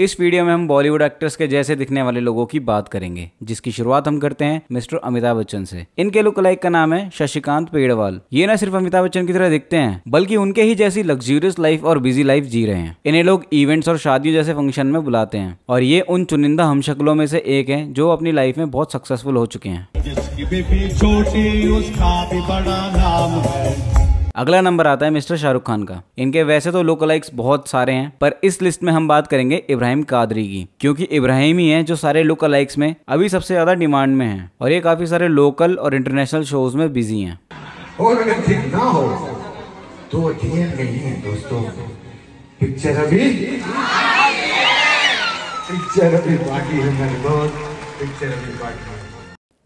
इस वीडियो में हम बॉलीवुड एक्टर्स के जैसे दिखने वाले लोगों की बात करेंगे जिसकी शुरुआत हम करते हैं मिस्टर अमिताभ बच्चन से इनके लुक लाइक का नाम है शशिकांत पेड़वाल ये न सिर्फ अमिताभ बच्चन की तरह दिखते हैं बल्कि उनके ही जैसी लग्जूरियस लाइफ और बिजी लाइफ जी रहे हैं इन्हें लोग इवेंट्स और शादियों जैसे फंक्शन में बुलाते हैं और ये उन चुनिंदा हम शक्लों में से एक है जो अपनी लाइफ में बहुत सक्सेसफुल हो चुके हैं अगला नंबर आता है मिस्टर शाहरुख खान का इनके वैसे तो लाइक्स बहुत सारे हैं पर इस लिस्ट में हम बात करेंगे इब्राहिम कादरी की क्योंकि इब्राहिम ही है जो सारे लाइक्स में अभी सबसे ज्यादा डिमांड में है और ये काफी सारे लोकल और इंटरनेशनल शोज में बिजी है और अगर ठीक ना हो तो नहीं है दोस्तों पिक्चर अभी पिक्चर अभी बाकी है मेरे पिक्चर अभी बाकी है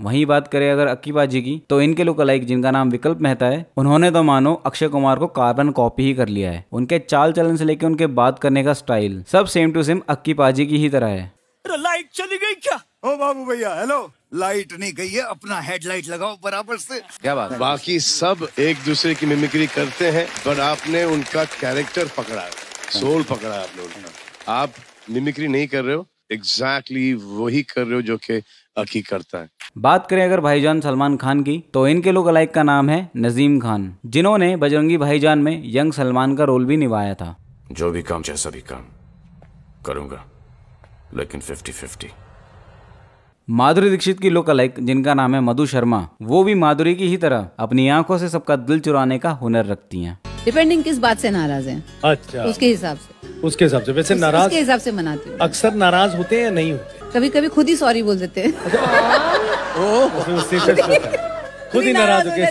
वहीं बात करें अगर अक्कीबाजी की तो इनके लुक अलाइक जिनका नाम विकल्प मेहता है उन्होंने तो मानो अक्षय कुमार को कार्बन कॉपी ही कर लिया है उनके चाल चलन से लेकर उनके बात करने का स्टाइल सब सेम टू सेम अक्की पाजी की ही तरह है लाइट चली गई क्या ओ बाबू भैया हेलो लाइट नहीं गई है अपना हेडलाइट लगाओ बराबर से क्या बात बाकी सब एक दूसरे की मिमिक्री करते हैं पर आपने उनका कैरेक्टर पकड़ा सोल पकड़ा आपने उनका आप मिमिक्री नहीं कर रहे हो एग्जैक्टली वही कर रहे हो जो कि अकी करता है बात करें अगर भाईजान सलमान खान की तो इनके लोग अलाइक का नाम है नजीम खान जिन्होंने बजरंगी भाईजान में यंग सलमान का रोल भी निभाया था जो भी काम जैसा भी काम करूंगा लेकिन फिफ्टी फिफ्टी माधुरी दीक्षित की लोक अलाइक जिनका नाम है मधु शर्मा वो भी माधुरी की ही तरह अपनी आंखों से सबका दिल चुराने का हुनर रखती हैं। डिपेंडिंग किस बात से नाराज हैं? अच्छा उसके हिसाब से उसके हिसाब से वैसे उस, नाराज उसके हिसाब से मनाती हूँ अक्सर नाराज होते हैं या नहीं होते कभी कभी खुद ही सॉरी बोल देते हैं अच्छा। खुद ही नाराज होते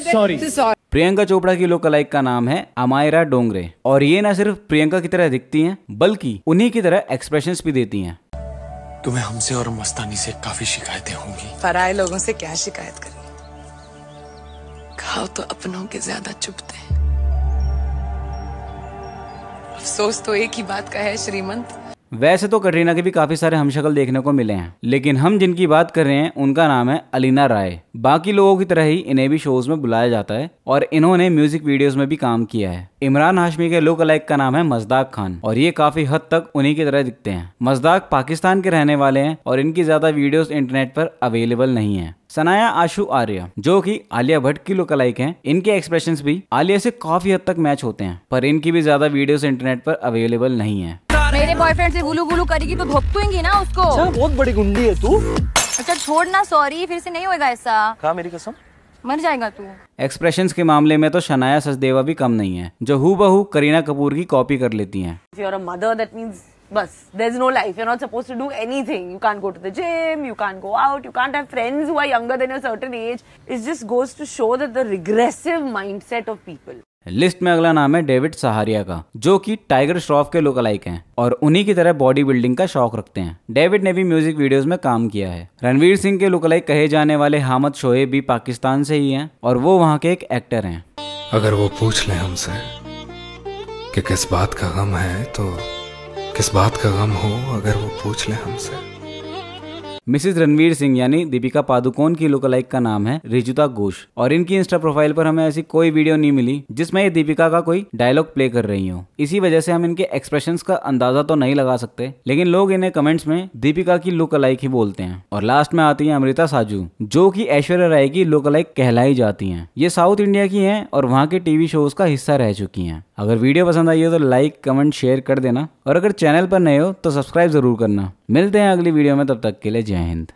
सॉरी प्रियंका चोपड़ा की लोकलाइक का नाम है अमायरा डोंगरे और ये ना सिर्फ प्रियंका की तरह दिखती हैं बल्कि उन्हीं की तरह एक्सप्रेशंस भी देती हैं तुम्हें हमसे और मस्तानी से काफी शिकायतें होंगी पराए लोगों से क्या शिकायत करें खाओ तो अपनों के ज्यादा चुपते हैं अफसोस तो एक ही बात का है श्रीमंत वैसे तो कटरीना के भी काफी सारे हमशक्ल देखने को मिले हैं लेकिन हम जिनकी बात कर रहे हैं उनका नाम है अलीना राय बाकी लोगों की तरह ही इन्हें भी शोज में बुलाया जाता है और इन्होंने म्यूजिक वीडियोस में भी काम किया है इमरान हाशमी के लोक अलाइक का नाम है मजदाक खान और ये काफी हद तक उन्हीं की तरह दिखते हैं मजदाक पाकिस्तान के रहने वाले हैं और इनकी ज्यादा वीडियोस इंटरनेट पर अवेलेबल नहीं है सनाया आशु आर्या जो कि आलिया भट्ट की लुक अलाइक है इनके एक्सप्रेशंस भी आलिया से काफी हद तक मैच होते हैं पर इनकी भी ज्यादा वीडियोस इंटरनेट पर अवेलेबल नहीं है मेरे बॉयफ्रेंड से गुलू गुलू करेगी तो धोपेंगी ना उसको अच्छा, बहुत बड़ी गुंडी है तू अच्छा छोड़ना सॉरी फिर से नहीं होगा ऐसा कहा मेरी कसम मर जाएगा तू एक्सप्रेशन के मामले में तो शनाया सचदेवा भी कम नहीं है जो हु बहू करीना कपूर की कॉपी कर लेती है बस there is no life you not suppose to do anything you can go to the gym you can go out you can't have friends who are younger than your certain age it just goes to show that the regressive mindset of people list में अगला नाम है David Sahariya का जो कि tiger Shroff के लोक like हैं और उन्हीं की तरह बॉडी बिल्डिंग का शौक रखते हैं डेविड ने भी म्यूजिक वीडियोस में काम किया है रणवीर सिंह के लोक लाइक कहे जाने वाले हामद शोएब भी पाकिस्तान से ही हैं और वो वहाँ के एक एक्टर हैं अगर वो पूछ ले हमसे कि किस बात का गम है तो किस बात का गम हो अगर वो पूछ ले हमसे मिसेज रणवीर सिंह यानी दीपिका पादुकोण की लुक लाइक का नाम है रिजुता घोष और इनकी इंस्टा प्रोफाइल पर हमें ऐसी कोई वीडियो नहीं मिली जिसमें ये दीपिका का कोई डायलॉग प्ले कर रही हो इसी वजह से हम इनके एक्सप्रेशन का अंदाजा तो नहीं लगा सकते लेकिन लोग इन्हें कमेंट्स में दीपिका की लुक अलाइक ही बोलते हैं और लास्ट में आती है अमृता साजू जो की ऐश्वर्या राय की लुक अलाइक कहलाई जाती है ये साउथ इंडिया की है और वहाँ के टीवी शोज का हिस्सा रह चुकी है अगर वीडियो पसंद आई हो तो लाइक कमेंट शेयर कर देना और अगर चैनल पर नए हो तो सब्सक्राइब ज़रूर करना मिलते हैं अगली वीडियो में तब तक के लिए जय हिंद